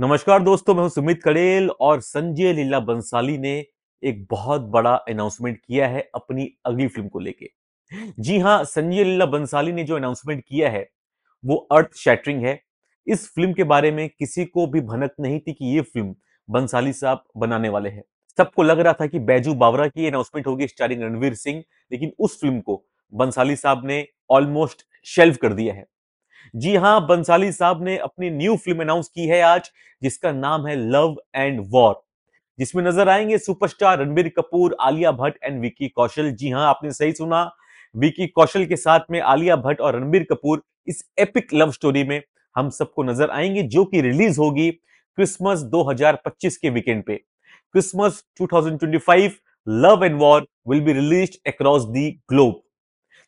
नमस्कार दोस्तों मैं हूं सुमित कड़ेल और संजय लीला बंसाली ने एक बहुत बड़ा अनाउंसमेंट किया है अपनी अगली फिल्म को लेके जी हाँ संजय लीला बंसाली ने जो अनाउंसमेंट किया है वो अर्थ शैटरिंग है इस फिल्म के बारे में किसी को भी भनक नहीं थी कि ये फिल्म बंसाली साहब बनाने वाले हैं सबको लग रहा था कि बैजू बावरा की अनाउंसमेंट होगी स्टारिंग रणवीर सिंह लेकिन उस फिल्म को बंसाली साहब ने ऑलमोस्ट शेल्व कर दिया है जी हां बंसाली साहब ने अपनी न्यू फिल्म अनाउंस की है आज जिसका नाम है लव एंड वॉर जिसमें नजर आएंगे सुपरस्टार रणबीर कपूर आलिया भट्ट एंड विकी कौशल जी हां आपने सही सुना विकी कौशल के साथ में आलिया भट्ट और रणबीर कपूर इस एपिक लव स्टोरी में हम सबको नजर आएंगे जो कि रिलीज होगी क्रिसमस 2025 के वीकेंड पे Christmas 2025 love and war will be release across the globe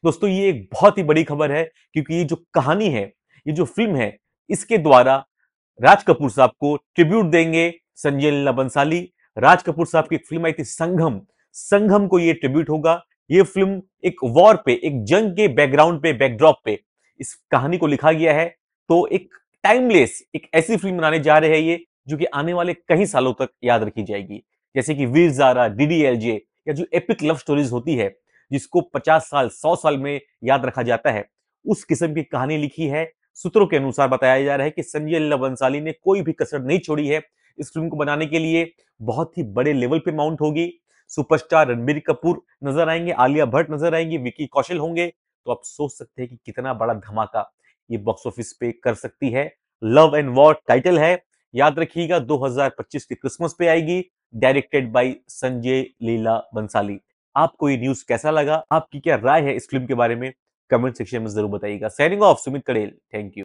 दोस्तों ये एक बहुत ही बड़ी खबर है क्योंकि ये जो कहानी है ये जो फिल्म है इसके द्वारा राज कपूर साहब को ट्रिब्यूट देंगे संजय लीला बंसाली राज कपूर साहब की एक फिल्म आई थी संघम संघम को ये ट्रिब्यूट होगा ये फिल्म एक वॉर पे एक जंग के बैकग्राउंड पे बैकड्रॉप पे इस कहानी को लिखा गया है तो एक टाइमलेस एक ऐसी फिल्म बनाने जा रहे हैं ये जो कि आने वाले कई सालों तक याद रखी जाएगी जैसे कि वीर जारा डी या जो एपिक लव स्टोरीज होती है जिसको 50 साल 100 साल में याद रखा जाता है उस किस्म की कहानी लिखी है सूत्रों के अनुसार बताया जा रहा है कि संजय लीला बंसाली ने कोई भी कसर नहीं छोड़ी है इस फिल्म को बनाने के लिए बहुत ही बड़े लेवल पे माउंट होगी सुपरस्टार रणबीर कपूर नजर आएंगे आलिया भट्ट नजर आएंगे विकी कौशल होंगे तो आप सोच सकते हैं कि कितना बड़ा धमाका ये बॉक्स ऑफिस पे कर सकती है लव एंड वॉर टाइटल है याद रखिएगा 2025 के क्रिसमस पे आएगी डायरेक्टेड बाय संजय लीला बंसाली आपको ये न्यूज कैसा लगा आपकी क्या राय है इस फिल्म के बारे में कमेंट सेक्शन में जरूर बताइएगा signing off Sumit Kadel thank you